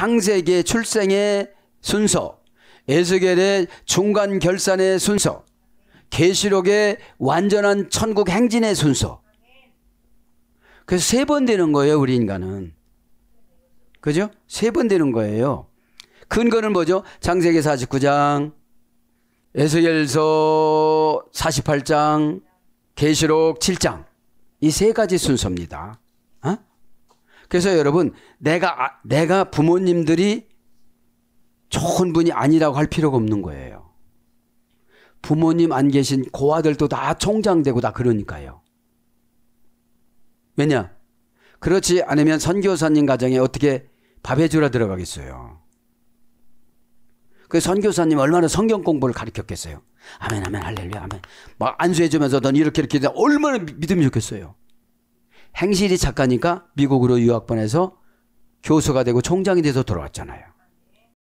창세기의 출생의 순서, 에스겔의 중간 결산의 순서, 계시록의 완전한 천국 행진의 순서. 그래서 세 번 되는 거예요, 우리 인간은. 그죠? 세 번 되는 거예요. 근거는 뭐죠? 창세기 49장, 에스겔서 48장, 계시록 7장. 이 세 가지 순서입니다. 그래서 여러분 내가 아, 내가 부모님들이 좋은 분이 아니라고 할 필요가 없는 거예요. 부모님 안 계신 고아들도 다 총장되고 다 그러니까요. 왜냐? 그렇지 않으면 선교사님 가정에 어떻게 밥해 주라 들어가겠어요. 그 선교사님 얼마나 성경 공부를 가르쳤겠어요. 아멘, 아멘, 할렐루야, 아멘. 막 뭐 안수해 주면서 넌 이렇게 이렇게 얼마나 믿음이 좋겠어요. 행실이 작가니까 미국으로 유학 보내서 교수가 되고 총장이 돼서 돌아왔잖아요.